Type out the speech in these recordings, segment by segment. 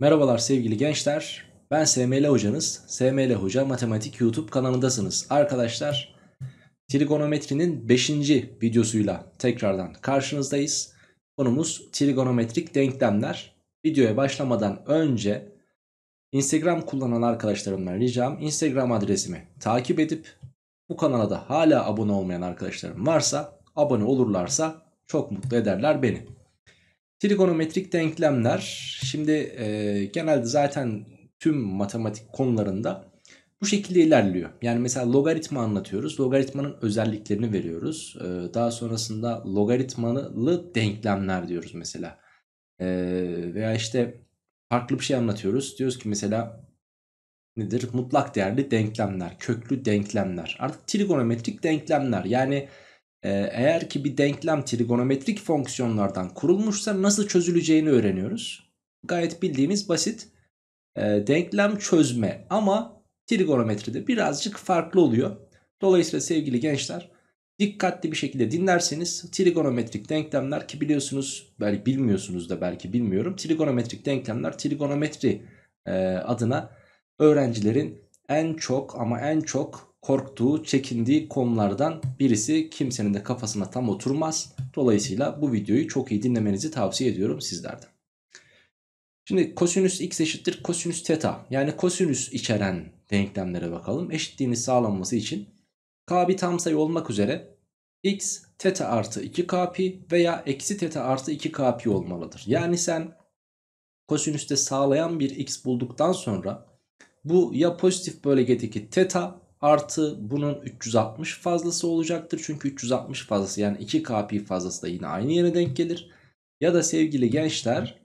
Merhabalar sevgili gençler. Ben SML hocanız. SML Hoca Matematik YouTube kanalındasınız. Arkadaşlar trigonometrinin 5. videosuyla tekrardan karşınızdayız. Konumuz trigonometrik denklemler. Videoya başlamadan önce Instagram kullanan arkadaşlarımdan ricam Instagram adresimi takip edip bu kanala da hala abone olmayan arkadaşlarım varsa abone olurlarsa çok mutlu ederler beni. Trigonometrik denklemler şimdi e, genelde zaten tüm matematik konularında bu şekilde ilerliyor. Yani mesela logaritma anlatıyoruz. Logaritmanın özelliklerini veriyoruz. E, daha sonrasında logaritmalı denklemler diyoruz mesela. E, veya işte farklı bir şey anlatıyoruz. Diyoruz ki mesela nedir? Mutlak değerli denklemler, köklü denklemler. Artık trigonometrik denklemler yani... Ee, eğer ki bir denklem trigonometrik fonksiyonlardan kurulmuşsa nasıl çözüleceğini öğreniyoruz. Gayet bildiğimiz basit e, denklem çözme ama trigonometride birazcık farklı oluyor. Dolayısıyla sevgili gençler dikkatli bir şekilde dinlerseniz trigonometrik denklemler ki biliyorsunuz belki bilmiyorsunuz da belki bilmiyorum. Trigonometrik denklemler trigonometri e, adına öğrencilerin en çok ama en çok korktuğu, çekindiği konulardan birisi kimsenin de kafasına tam oturmaz. Dolayısıyla bu videoyu çok iyi dinlemenizi tavsiye ediyorum sizlerden. Şimdi kosinüs x eşittir kosinüs teta. Yani kosinüs içeren denklemlere bakalım. Eşitliğini sağlanması için k bir tam sayı olmak üzere x teta artı 2k pi veya eksi teta artı 2k pi olmalıdır. Yani sen kosinüste sağlayan bir x bulduktan sonra bu ya pozitif bölgedeki teta Artı bunun 360 fazlası olacaktır. Çünkü 360 fazlası yani 2k fazlası da yine aynı yere denk gelir. Ya da sevgili gençler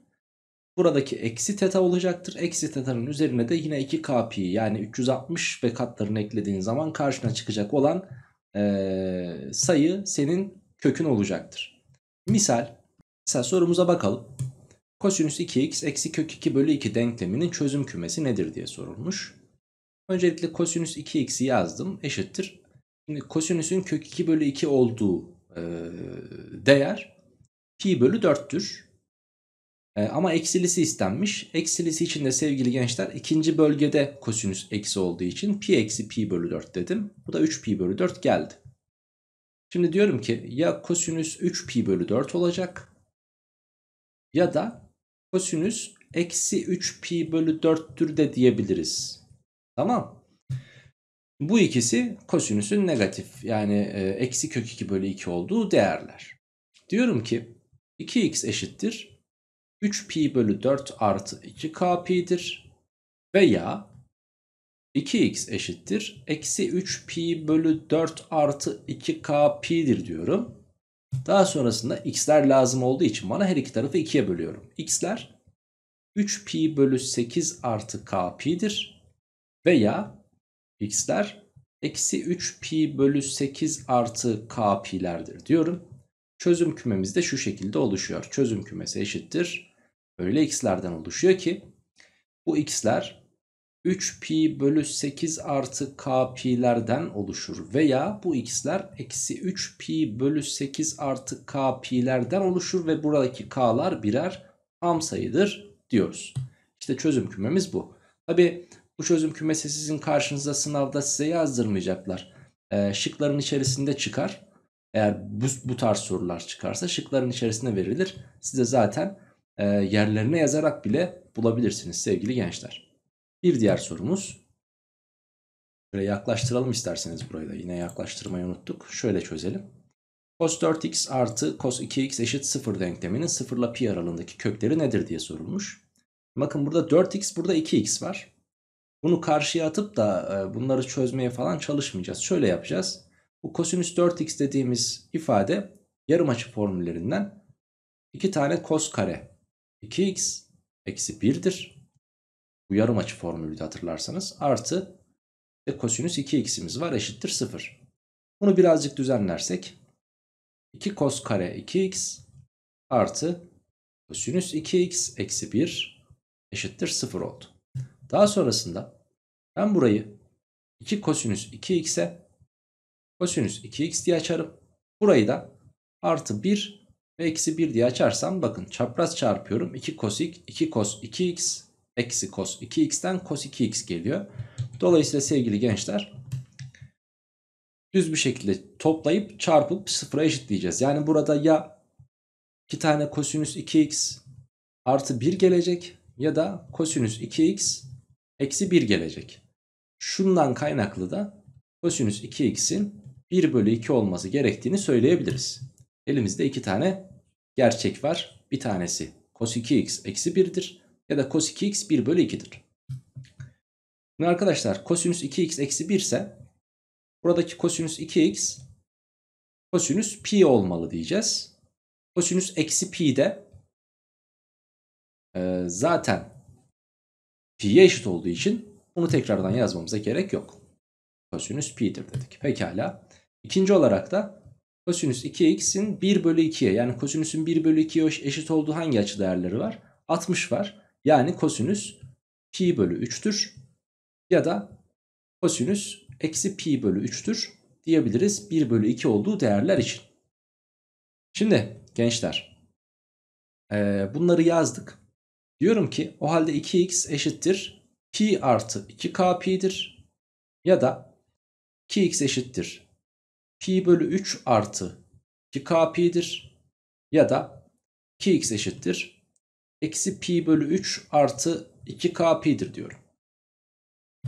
buradaki eksi teta olacaktır. Eksi teta'nın üzerine de yine 2k yani 360 ve katlarını eklediğin zaman karşına çıkacak olan ee, sayı senin kökün olacaktır. Misal, misal sorumuza bakalım. Kosinüs 2x eksi kök 2 bölü 2 denkleminin çözüm kümesi nedir diye sorulmuş. Öncelikle kosinüs 2x'i yazdım eşittir. Şimdi kosinüsün kök 2 bölü 2 olduğu e, değer pi bölü 4'tür. E, ama eksilisi istenmiş. Eksilisi için de sevgili gençler ikinci bölgede kosinüs eksi olduğu için pi eksi pi bölü 4 dedim. Bu da 3 pi bölü 4 geldi. Şimdi diyorum ki ya kosinüs 3 pi bölü 4 olacak ya da kosinüs eksi 3 pi bölü 4'tür de diyebiliriz. Tamam. Bu ikisi kosinüsün negatif yani e, eksi kök 2 bölü 2 olduğu değerler. Diyorum ki 2x eşittir 3 pi bölü 4 artı 2k veya 2x eşittir eksi 3 pi bölü 4 artı 2k diyorum. Daha sonrasında x'ler lazım olduğu için bana her iki tarafı 2'ye bölüyorum. x'ler 3 pi bölü 8 artı k pi'dir. Veya x'ler eksi 3 pi bölü 8 artı k pi'lerdir diyorum. Çözüm kümemiz de şu şekilde oluşuyor. Çözüm kümesi eşittir. Öyle x'lerden oluşuyor ki bu x'ler 3 pi bölü 8 artı k pi'lerden oluşur veya bu x'ler eksi 3 pi bölü 8 artı k pi'lerden oluşur ve buradaki k'lar birer tam sayıdır diyoruz. İşte çözüm kümemiz bu. Tabi bu çözüm kümesi sizin karşınıza sınavda size yazdırmayacaklar. E, şıkların içerisinde çıkar. Eğer bu, bu tarz sorular çıkarsa şıkların içerisinde verilir. Size zaten e, yerlerine yazarak bile bulabilirsiniz sevgili gençler. Bir diğer sorumuz. Şöyle yaklaştıralım isterseniz burayı da. Yine yaklaştırmayı unuttuk. Şöyle çözelim. Cos 4x artı cos 2x eşit 0 denkleminin 0 ile pi aralığındaki kökleri nedir diye sorulmuş. Bakın burada 4x burada 2x var. Bunu karşıya atıp da e, bunları çözmeye falan çalışmayacağız. Şöyle yapacağız. Bu kosinüs 4x dediğimiz ifade yarım açı formüllerinden 2 tane kos kare 2x eksi 1'dir. Bu yarım açı formülü de hatırlarsanız artı ve kosinüs 2x'imiz var eşittir 0. Bunu birazcık düzenlersek 2 kos kare 2x artı kosinüs 2x eksi 1 eşittir 0 oldu. Daha sonrasında ben burayı 2 kosinüs 2x'e kosinüs 2x diye açarım. Burayı da artı 1 ve eksi 1 diye açarsam bakın çapraz çarpıyorum. 2 kosik 2 kos 2x eksi kos 2x'ten kos 2x geliyor. Dolayısıyla sevgili gençler düz bir şekilde toplayıp çarpıp sıfıra eşitleyeceğiz. Yani burada ya 2 tane kosinüs 2x artı 1 gelecek ya da kosinüs 2x eksi 1 gelecek. Şundan kaynaklı da kosinüs 2x'in 1 bölü 2 olması gerektiğini söyleyebiliriz. Elimizde iki tane gerçek var. Bir tanesi cos 2x eksi 1'dir ya da cos 2x 1 bölü 2'dir. Şimdi arkadaşlar kosinüs 2x eksi 1 ise buradaki kosinüs 2x kosinüs pi olmalı diyeceğiz. Kosinüs eksi pi de e, zaten pi'ye eşit olduğu için bunu tekrardan yazmamıza gerek yok. Kosinüs pi'dir dedik. Pekala. İkinci olarak da kosinüs 2x'in 1 bölü 2'ye yani kosinüsün 1 bölü 2'ye eşit olduğu hangi açı değerleri var? 60 var. Yani kosinüs pi bölü 3'tür. Ya da kosinüs eksi pi bölü 3'tür diyebiliriz 1 bölü 2 olduğu değerler için. Şimdi gençler bunları yazdık. Diyorum ki o halde 2x eşittir pi artı 2k Ya da 2x eşittir pi bölü 3 artı 2k Ya da 2x eşittir eksi pi bölü 3 artı 2k diyorum.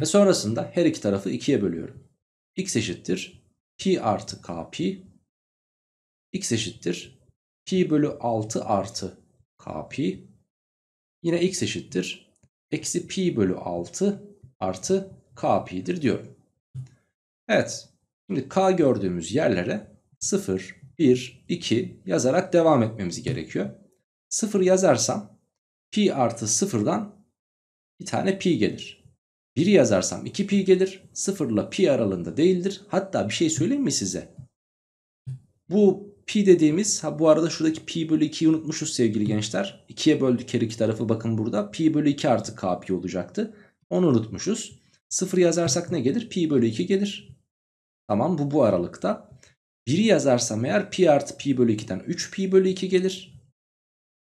Ve sonrasında her iki tarafı 2'ye bölüyorum. x eşittir pi artı k x eşittir pi bölü 6 artı k Yine x eşittir. Eksi pi bölü 6 artı k pi'dir diyorum. Evet. Şimdi k gördüğümüz yerlere 0, 1, 2 yazarak devam etmemiz gerekiyor. 0 yazarsam pi artı 0'dan bir tane pi gelir. 1 yazarsam 2 pi gelir. 0 ile pi aralığında değildir. Hatta bir şey söyleyeyim mi size? Bu Pi dediğimiz ha bu arada şuradaki pi bölü 2'yi unutmuşuz sevgili gençler. 2'ye böldük her iki tarafı bakın burada. Pi bölü 2 artı k pi olacaktı. Onu unutmuşuz. 0 yazarsak ne gelir? Pi bölü 2 gelir. Tamam bu bu aralıkta. 1'i yazarsam eğer pi artı pi bölü 2'den 3 pi bölü 2 gelir.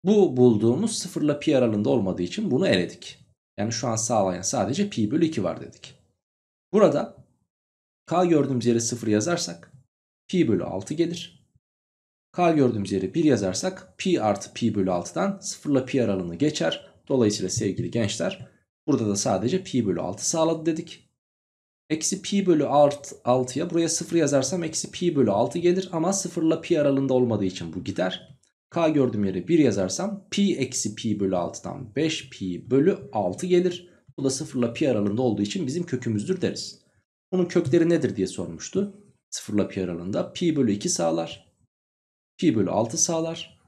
Bu bulduğumuz 0 ile pi aralığında olmadığı için bunu eledik. Yani şu an sağlayan sadece pi bölü 2 var dedik. Burada k gördüğümüz yere 0 yazarsak pi bölü 6 gelir. K gördüğümüz yeri 1 yazarsak pi artı pi bölü 6'dan 0 ile pi aralığını geçer. Dolayısıyla sevgili gençler burada da sadece pi bölü 6 sağladı dedik. Eksi pi bölü 6'ya buraya 0 yazarsam eksi pi bölü 6 gelir ama 0 ile pi aralığında olmadığı için bu gider. K gördüğüm yeri 1 yazarsam pi eksi pi bölü 6'dan 5 pi bölü 6 gelir. Bu da 0 ile pi aralığında olduğu için bizim kökümüzdür deriz. Bunun kökleri nedir diye sormuştu. 0 ile pi aralığında pi bölü 2 sağlar pi bölü 6 sağlar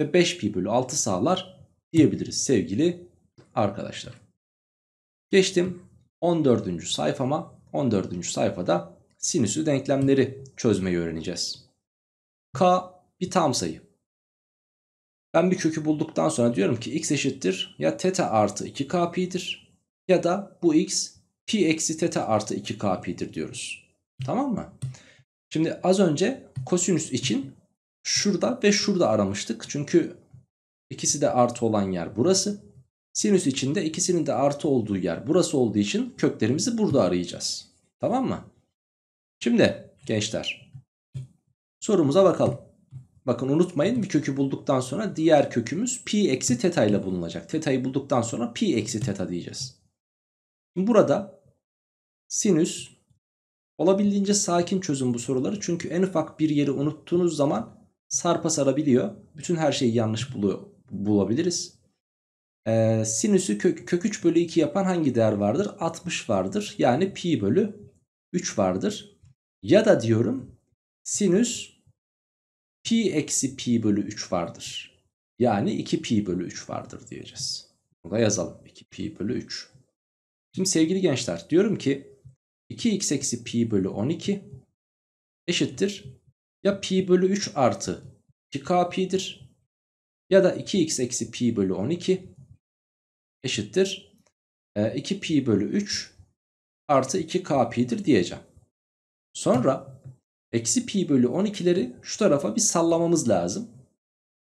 ve 5 pi bölü 6 sağlar diyebiliriz sevgili arkadaşlar. Geçtim 14. sayfama. 14. sayfada sinüsü denklemleri çözmeyi öğreneceğiz. K bir tam sayı. Ben bir kökü bulduktan sonra diyorum ki x eşittir ya teta artı 2k pi'dir ya da bu x pi eksi teta artı 2k pi'dir diyoruz. Tamam mı? Şimdi az önce kosinüs için şurada ve şurada aramıştık. Çünkü ikisi de artı olan yer burası. Sinüs içinde ikisinin de artı olduğu yer burası olduğu için köklerimizi burada arayacağız. Tamam mı? Şimdi gençler sorumuza bakalım. Bakın unutmayın bir kökü bulduktan sonra diğer kökümüz pi eksi teta ile bulunacak. Teta'yı bulduktan sonra pi eksi teta diyeceğiz. burada sinüs olabildiğince sakin çözün bu soruları. Çünkü en ufak bir yeri unuttuğunuz zaman sarpa sarabiliyor. Bütün her şeyi yanlış buluyor, bulabiliriz. Ee, sinüsü kök, kök 3 bölü 2 yapan hangi değer vardır? 60 vardır. Yani pi bölü 3 vardır. Ya da diyorum sinüs pi eksi pi bölü 3 vardır. Yani 2 pi bölü 3 vardır diyeceğiz. Burada yazalım 2 pi bölü 3. Şimdi sevgili gençler diyorum ki 2x eksi pi bölü 12 eşittir ya pi bölü 3 artı 2k ya da 2x eksi pi bölü 12 eşittir 2 ee, pi bölü 3 artı 2k diyeceğim. Sonra eksi pi bölü 12'leri şu tarafa bir sallamamız lazım.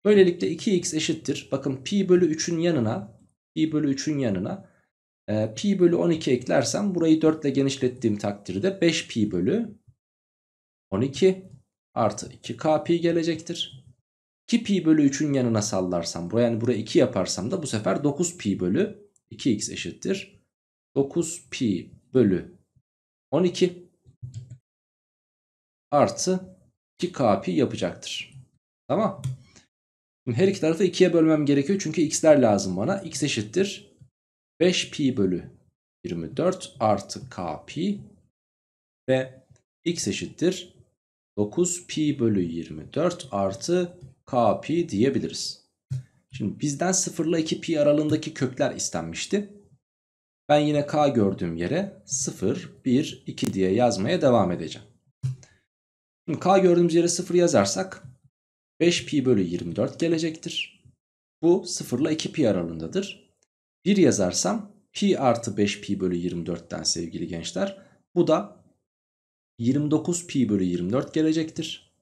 Böylelikle 2x eşittir. Bakın pi bölü 3'ün yanına pi bölü 3'ün yanına e, pi bölü 12 eklersem burayı 4 ile genişlettiğim takdirde 5 pi bölü 12 artı 2k pi gelecektir. 2 pi bölü 3'ün yanına sallarsam buraya yani buraya 2 yaparsam da bu sefer 9 pi bölü 2x eşittir. 9 pi bölü 12 artı 2k pi yapacaktır. Tamam. Şimdi her iki tarafı 2'ye bölmem gerekiyor çünkü x'ler lazım bana. x eşittir 5 pi bölü 24 artı k pi ve x eşittir 9 pi bölü 24 artı k pi diyebiliriz. Şimdi bizden 0 ile 2 pi aralığındaki kökler istenmişti. Ben yine k gördüğüm yere 0, 1, 2 diye yazmaya devam edeceğim. Şimdi k gördüğümüz yere 0 yazarsak 5 pi bölü 24 gelecektir. Bu 0 ile 2 pi aralığındadır. 1 yazarsam pi artı 5 pi bölü 24'ten sevgili gençler. Bu da 29 pi bölü 24 gelecektir.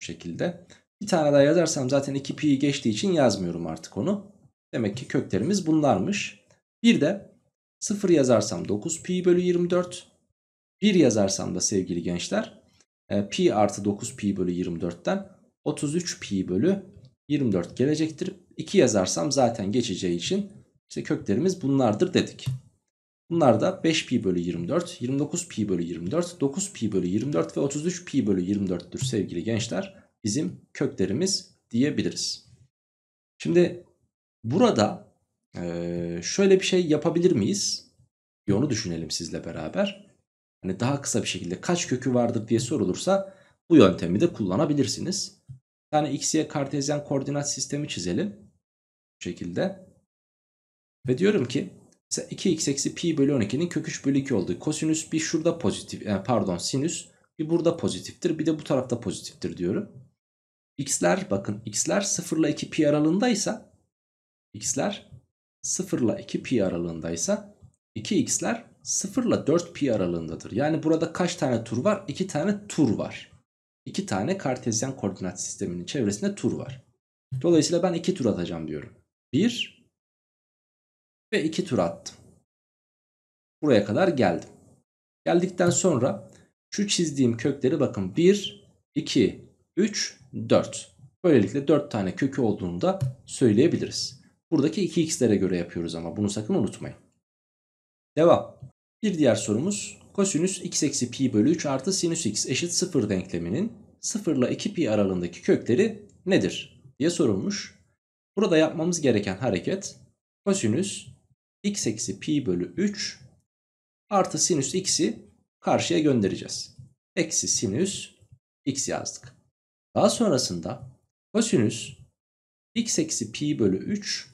Bu şekilde. Bir tane daha yazarsam zaten 2 pi geçtiği için yazmıyorum artık onu. Demek ki köklerimiz bunlarmış. Bir de 0 yazarsam 9 pi bölü 24. 1 yazarsam da sevgili gençler e, pi artı 9 pi bölü 24'ten 33 pi bölü 24 gelecektir. 2 yazarsam zaten geçeceği için işte köklerimiz bunlardır dedik. Bunlar da 5 pi bölü 24, 29 pi bölü 24, 9 pi bölü 24 ve 33 pi bölü 24'tür sevgili gençler. Bizim köklerimiz diyebiliriz. Şimdi burada e, şöyle bir şey yapabilir miyiz? Bir onu düşünelim sizle beraber. Hani daha kısa bir şekilde kaç kökü vardır diye sorulursa bu yöntemi de kullanabilirsiniz. Yani tane x'ye kartezyen koordinat sistemi çizelim. Bu şekilde. Ve diyorum ki Mesela 2x eksi pi bölü 12'nin kök 3 bölü 2 olduğu kosinüs bir şurada pozitif yani e, pardon sinüs bir burada pozitiftir bir de bu tarafta pozitiftir diyorum. X'ler bakın x'ler 0 ile 2 pi aralığındaysa x'ler 0 ile 2 pi aralığındaysa 2x'ler 0 ile 4 pi aralığındadır. Yani burada kaç tane tur var? 2 tane tur var. 2 tane kartezyen koordinat sisteminin çevresinde tur var. Dolayısıyla ben 2 tur atacağım diyorum. 1 ve 2 tur attım. Buraya kadar geldim. Geldikten sonra şu çizdiğim kökleri bakın 1, 2, 3, 4. Böylelikle 4 tane kökü olduğunu da söyleyebiliriz. Buradaki 2x'lere göre yapıyoruz ama bunu sakın unutmayın. Devam. Bir diğer sorumuz kosinüs x eksi pi bölü 3 artı sinüs x eşit 0 denkleminin 0 ile 2 pi aralığındaki kökleri nedir diye sorulmuş. Burada yapmamız gereken hareket kosinüs x eksi pi bölü 3 artı sinüs x'i karşıya göndereceğiz. Eksi sinüs x yazdık. Daha sonrasında kosinüs x eksi pi bölü 3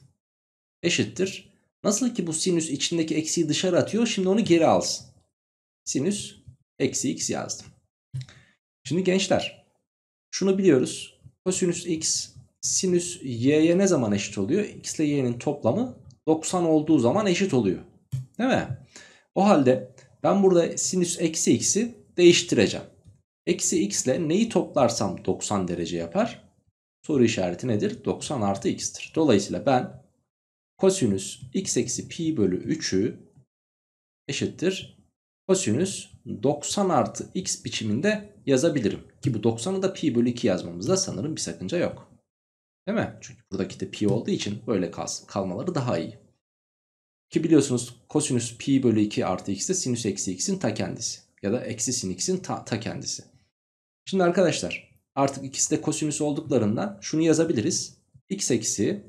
eşittir. Nasıl ki bu sinüs içindeki eksiyi dışarı atıyor şimdi onu geri alsın. Sinüs eksi x yazdım. Şimdi gençler şunu biliyoruz. Kosinüs x sinüs y'ye ne zaman eşit oluyor? x ile y'nin toplamı 90 olduğu zaman eşit oluyor. Değil mi? O halde ben burada sinüs eksi x'i değiştireceğim. Eksi x ile neyi toplarsam 90 derece yapar? Soru işareti nedir? 90 artı x'tir. Dolayısıyla ben kosinüs x eksi pi bölü 3'ü eşittir. Kosinüs 90 artı x biçiminde yazabilirim. Ki bu 90'ı da pi bölü 2 yazmamızda sanırım bir sakınca yok. Değil mi? Çünkü buradaki de pi olduğu için böyle kalsın, kalmaları daha iyi. Ki biliyorsunuz kosinüs pi bölü 2 artı x de sinüs eksi x'in ta kendisi. Ya da eksi sin x'in ta, ta kendisi. Şimdi arkadaşlar artık ikisi de kosinüs olduklarından şunu yazabiliriz. x eksi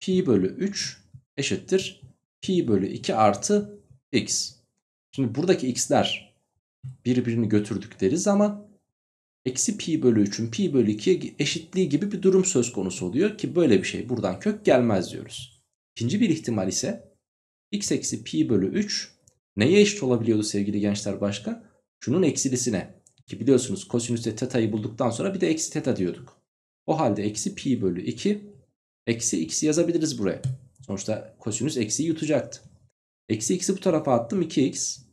pi bölü 3 eşittir pi bölü 2 artı x. Şimdi buradaki x'ler birbirini götürdükleri zaman eksi pi bölü 3'ün pi bölü 2'ye eşitliği gibi bir durum söz konusu oluyor ki böyle bir şey buradan kök gelmez diyoruz. İkinci bir ihtimal ise x eksi pi bölü 3 neye eşit olabiliyordu sevgili gençler başka? Şunun eksilisine ki biliyorsunuz kosinüste teta'yı bulduktan sonra bir de eksi teta diyorduk. O halde eksi pi bölü 2 eksi x'i yazabiliriz buraya. Sonuçta kosinüs eksi yutacaktı. Eksi x'i bu tarafa attım 2x.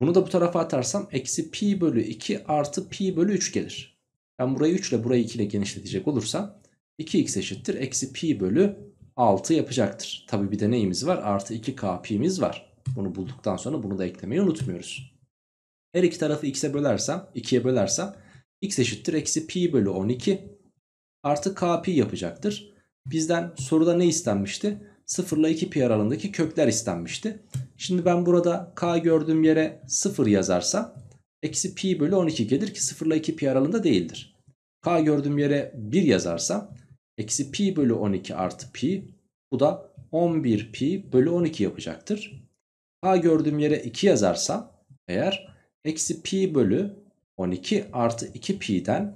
Bunu da bu tarafa atarsam eksi pi bölü 2 artı pi bölü 3 gelir. Ben burayı 3 ile burayı 2 ile genişletecek olursam 2x eşittir eksi pi bölü 6 yapacaktır. Tabi bir de neyimiz var? Artı 2k pi'miz var. Bunu bulduktan sonra bunu da eklemeyi unutmuyoruz. Her iki tarafı x'e bölersem 2'ye bölersem x eşittir eksi pi bölü 12 artı k pi yapacaktır. Bizden soruda ne istenmişti? 0 ile 2 pi aralığındaki kökler istenmişti. Şimdi ben burada k gördüğüm yere 0 yazarsam eksi pi bölü 12 gelir ki 0 ile 2 pi aralığında değildir. K gördüğüm yere 1 yazarsam eksi pi bölü 12 artı pi bu da 11 pi bölü 12 yapacaktır. K gördüğüm yere 2 yazarsam eğer eksi pi bölü 12 artı 2 pi'den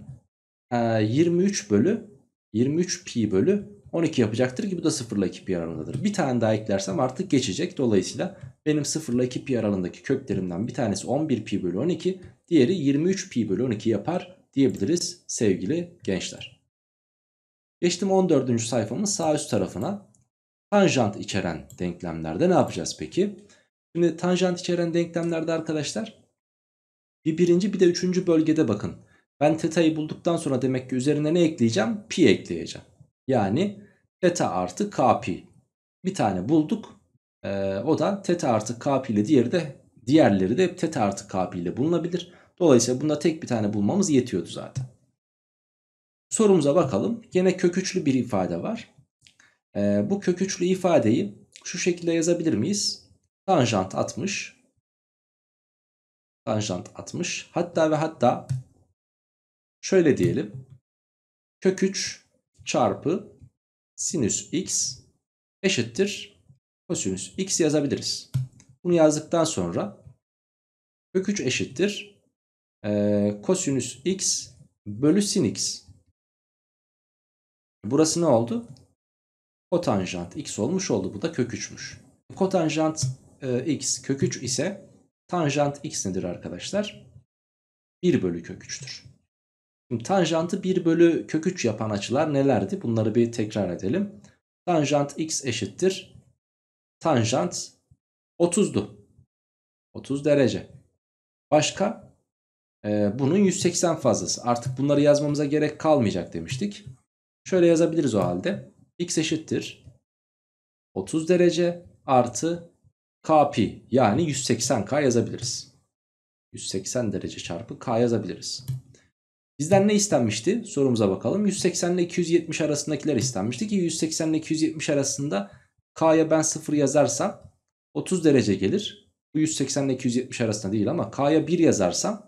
23 e, bölü 23 pi bölü 12 yapacaktır ki bu da 0 ile 2 pi aralığındadır. Bir tane daha eklersem artık geçecek. Dolayısıyla benim 0 ile 2 pi aralığındaki köklerimden bir tanesi 11 pi bölü 12. Diğeri 23 pi bölü 12 yapar diyebiliriz sevgili gençler. Geçtim 14. sayfamın sağ üst tarafına. Tanjant içeren denklemlerde ne yapacağız peki? Şimdi tanjant içeren denklemlerde arkadaşlar bir birinci bir de üçüncü bölgede bakın. Ben teta'yı bulduktan sonra demek ki üzerine ne ekleyeceğim? Pi ekleyeceğim. Yani teta artı kp. Bir tane bulduk. Ee, o da teta artı kp ile diğeri de diğerleri de teta artı kp ile bulunabilir. Dolayısıyla bunda tek bir tane bulmamız yetiyordu zaten. Sorumuza bakalım. Gene köküçlü bir ifade var. Ee, bu köküçlü ifadeyi şu şekilde yazabilir miyiz? Tanjant 60 tanjant 60. Hatta ve hatta şöyle diyelim. Kök 3 çarpı sinüs x eşittir kosinüs x yazabiliriz. Bunu yazdıktan sonra kök 3 eşittir e, kosinüs x bölü sin x. Burası ne oldu? Kotanjant x olmuş oldu. Bu da kök 3'müş. Kotanjant e, x kök 3 ise tanjant x nedir arkadaşlar? 1 bölü kök 3'tür. Şimdi tanjantı 1 bölü kök 3 yapan açılar nelerdi? Bunları bir tekrar edelim. Tanjant x eşittir. Tanjant 30'du. 30 derece. Başka? Ee, bunun 180 fazlası. Artık bunları yazmamıza gerek kalmayacak demiştik. Şöyle yazabiliriz o halde. x eşittir. 30 derece artı k pi yani 180k yazabiliriz. 180 derece çarpı k yazabiliriz. Bizden ne istenmişti? Sorumuza bakalım. 180 ile 270 arasındakiler istenmişti ki 180 ile 270 arasında K'ya ben 0 yazarsam 30 derece gelir. Bu 180 ile 270 arasında değil ama K'ya 1 yazarsam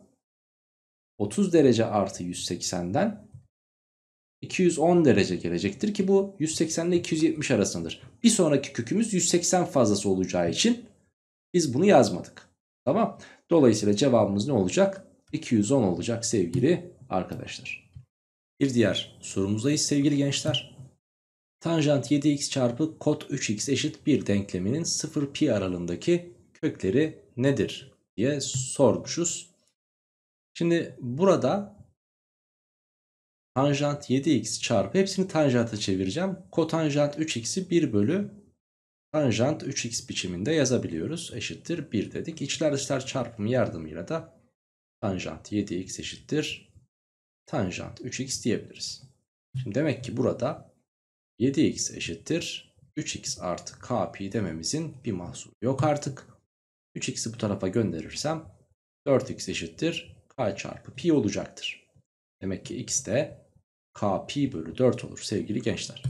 30 derece artı 180'den 210 derece gelecektir ki bu 180 ile 270 arasındadır. Bir sonraki kökümüz 180 fazlası olacağı için biz bunu yazmadık. Tamam. Dolayısıyla cevabımız ne olacak? 210 olacak sevgili arkadaşlar. Bir diğer sorumuzdayız sevgili gençler. Tanjant 7x çarpı kot 3x eşit 1 denkleminin 0 pi aralığındaki kökleri nedir diye sormuşuz. Şimdi burada tanjant 7x çarpı hepsini tanjanta çevireceğim. Kotanjant 3x'i 1 bölü tanjant 3x biçiminde yazabiliyoruz. Eşittir 1 dedik. İçler dışlar çarpımı yardımıyla da tanjant 7x eşittir tanjant 3x diyebiliriz. Şimdi demek ki burada 7x eşittir 3x artı k pi dememizin bir mahsuru yok artık. 3x'i bu tarafa gönderirsem 4x eşittir k çarpı pi olacaktır. Demek ki x de k pi bölü 4 olur sevgili gençler.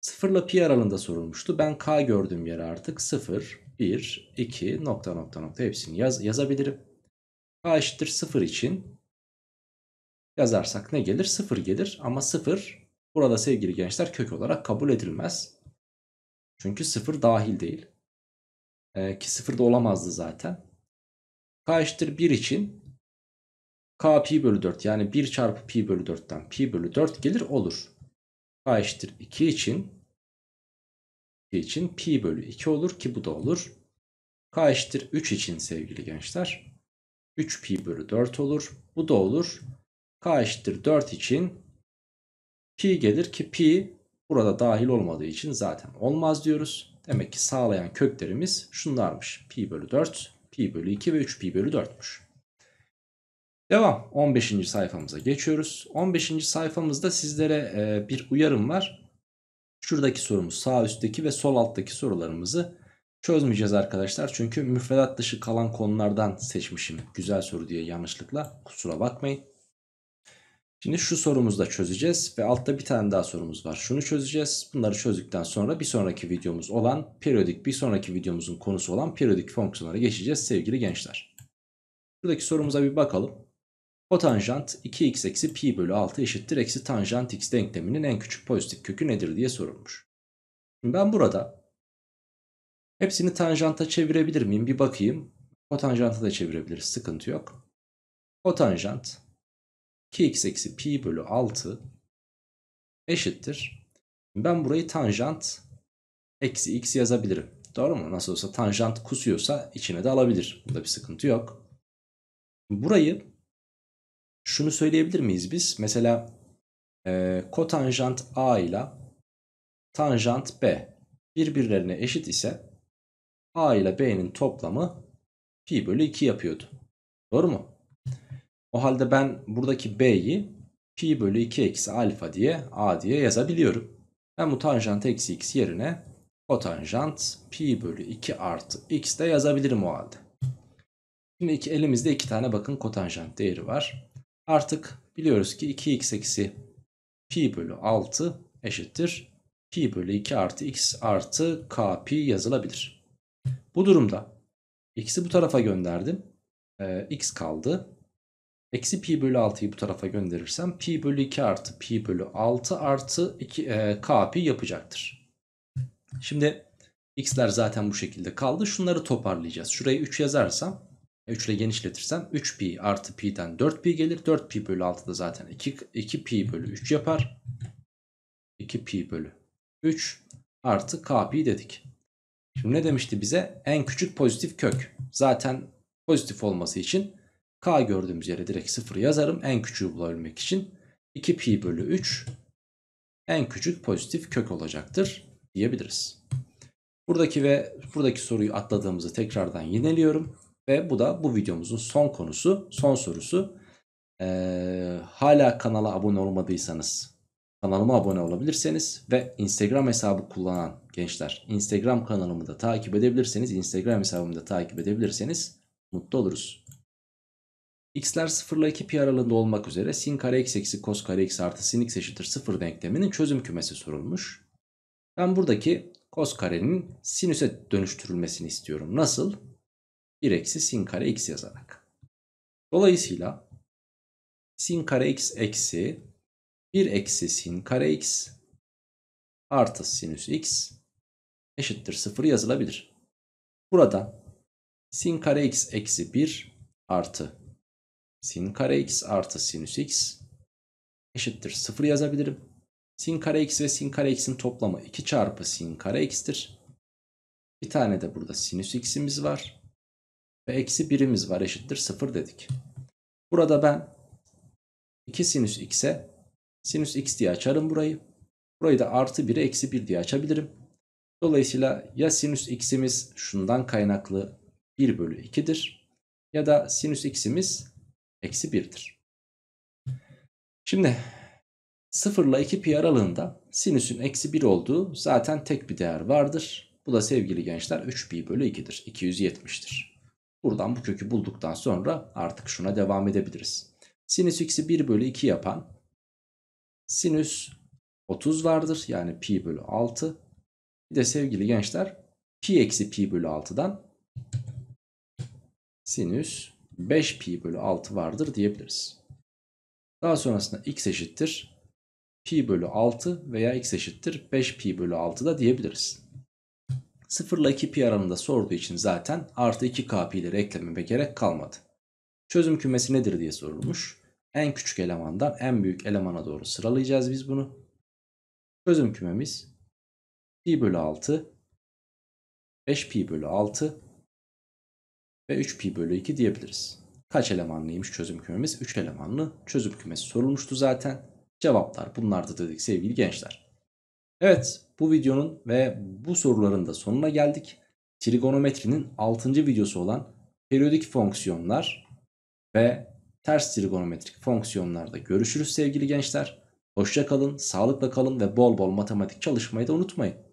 0 ile pi aralığında sorulmuştu. Ben k gördüğüm yere artık 0, 1, 2 nokta nokta nokta hepsini yaz, yazabilirim. k eşittir 0 için yazarsak ne gelir? 0 gelir ama 0 burada sevgili gençler kök olarak kabul edilmez. Çünkü 0 dahil değil. Ee, ki 0 da olamazdı zaten. K eşittir 1 için K pi bölü 4 yani 1 çarpı pi bölü 4'ten pi bölü 4 gelir olur. K eşittir 2 için 2 için pi bölü 2 olur ki bu da olur. K eşittir 3 için sevgili gençler 3 pi bölü 4 olur. Bu da olur. K eşittir 4 için pi gelir ki pi burada dahil olmadığı için zaten olmaz diyoruz. Demek ki sağlayan köklerimiz şunlarmış. Pi bölü 4, pi bölü 2 ve 3 pi bölü 4'müş. Devam 15. sayfamıza geçiyoruz. 15. sayfamızda sizlere e, bir uyarım var. Şuradaki sorumuz sağ üstteki ve sol alttaki sorularımızı çözmeyeceğiz arkadaşlar. Çünkü müfredat dışı kalan konulardan seçmişim güzel soru diye yanlışlıkla kusura bakmayın. Şimdi şu sorumuzu da çözeceğiz ve altta bir tane daha sorumuz var. Şunu çözeceğiz. Bunları çözdükten sonra bir sonraki videomuz olan periyodik bir sonraki videomuzun konusu olan periyodik fonksiyonlara geçeceğiz sevgili gençler. Buradaki sorumuza bir bakalım. Kotanjant 2x eksi pi bölü 6 eşittir eksi tanjant x denkleminin en küçük pozitif kökü nedir diye sorulmuş. Şimdi ben burada hepsini tanjanta çevirebilir miyim bir bakayım. Kotanjanta da çevirebiliriz sıkıntı yok. Kotanjant 2x eksi pi bölü 6 eşittir. Ben burayı tanjant eksi x yazabilirim. Doğru mu? Nasıl olsa tanjant kusuyorsa içine de alabilir. Burada bir sıkıntı yok. Burayı şunu söyleyebilir miyiz biz? Mesela e, kotanjant a ile tanjant b birbirlerine eşit ise a ile b'nin toplamı pi bölü 2 yapıyordu. Doğru mu? O halde ben buradaki b'yi pi bölü 2 eksi alfa diye a diye yazabiliyorum. Ben bu tanjant eksi x yerine kotanjant pi bölü 2 artı x de yazabilirim o halde. Şimdi iki, elimizde iki tane bakın kotanjant değeri var. Artık biliyoruz ki 2x eksi pi bölü 6 eşittir. Pi bölü 2 artı x artı k pi yazılabilir. Bu durumda x'i bu tarafa gönderdim. Ee, x kaldı. Eksi pi bölü 6'yı bu tarafa gönderirsem pi bölü 2 artı pi bölü 6 artı 2, e, k pi yapacaktır. Şimdi x'ler zaten bu şekilde kaldı. Şunları toparlayacağız. Şuraya 3 yazarsam 3 e, ile genişletirsem 3 pi artı pi'den 4 pi gelir. 4 pi bölü 6 da zaten 2, 2 pi bölü 3 yapar. 2 pi bölü 3 artı k pi dedik. Şimdi ne demişti bize? En küçük pozitif kök. Zaten pozitif olması için K gördüğümüz yere direkt 0 yazarım. En küçüğü bulabilmek için 2 pi bölü 3 en küçük pozitif kök olacaktır diyebiliriz. Buradaki ve buradaki soruyu atladığımızı tekrardan yineliyorum. Ve bu da bu videomuzun son konusu, son sorusu. Ee, hala kanala abone olmadıysanız kanalıma abone olabilirseniz ve Instagram hesabı kullanan gençler Instagram kanalımı da takip edebilirseniz, Instagram hesabımı da takip edebilirseniz mutlu oluruz x'ler 0 ile 2 pi aralığında olmak üzere sin kare x eksi kos kare x artı sin x eşittir 0 denkleminin çözüm kümesi sorulmuş. Ben buradaki kos karenin sinüse dönüştürülmesini istiyorum. Nasıl? 1 eksi sin kare x yazarak. Dolayısıyla sin kare x eksi 1 eksi sin kare x artı sinüs x eşittir 0 yazılabilir. Burada sin kare x eksi 1 artı sin kare x artı sinüs x eşittir 0 yazabilirim. Sin kare x ve sin kare x'in toplamı 2 çarpı sin kare x'tir. Bir tane de burada sinüs x'imiz var. Ve eksi birimiz var eşittir 0 dedik. Burada ben 2 sinüs x'e sinüs x diye açarım burayı. Burayı da artı 1'e eksi 1 diye açabilirim. Dolayısıyla ya sinüs x'imiz şundan kaynaklı 1 bölü 2'dir. Ya da sinüs x'imiz eksi 1'dir. Şimdi 0 ile 2 pi aralığında sinüsün eksi 1 olduğu zaten tek bir değer vardır. Bu da sevgili gençler 3 pi bölü 2'dir. 270'tir. Buradan bu kökü bulduktan sonra artık şuna devam edebiliriz. Sinüs x'i 1 bölü 2 yapan sinüs 30 vardır. Yani pi bölü 6. Bir de sevgili gençler pi eksi pi bölü 6'dan sinüs 5 pi bölü 6 vardır diyebiliriz. Daha sonrasında x eşittir pi bölü 6 veya x eşittir 5 pi bölü 6 da diyebiliriz. 0 ile 2 pi aralığında sorduğu için zaten artı 2 k pi'leri eklememe gerek kalmadı. Çözüm kümesi nedir diye sorulmuş. En küçük elemandan en büyük elemana doğru sıralayacağız biz bunu. Çözüm kümemiz pi bölü 6 5 pi bölü 6 ve 3pi bölü 2 diyebiliriz. Kaç elemanlıymış çözüm kümemiz? 3 elemanlı çözüm kümesi sorulmuştu zaten. Cevaplar bunlardı dedik sevgili gençler. Evet bu videonun ve bu soruların da sonuna geldik. Trigonometrinin 6. videosu olan periyodik fonksiyonlar ve ters trigonometrik fonksiyonlarda görüşürüz sevgili gençler. Hoşça kalın, sağlıkla kalın ve bol bol matematik çalışmayı da unutmayın.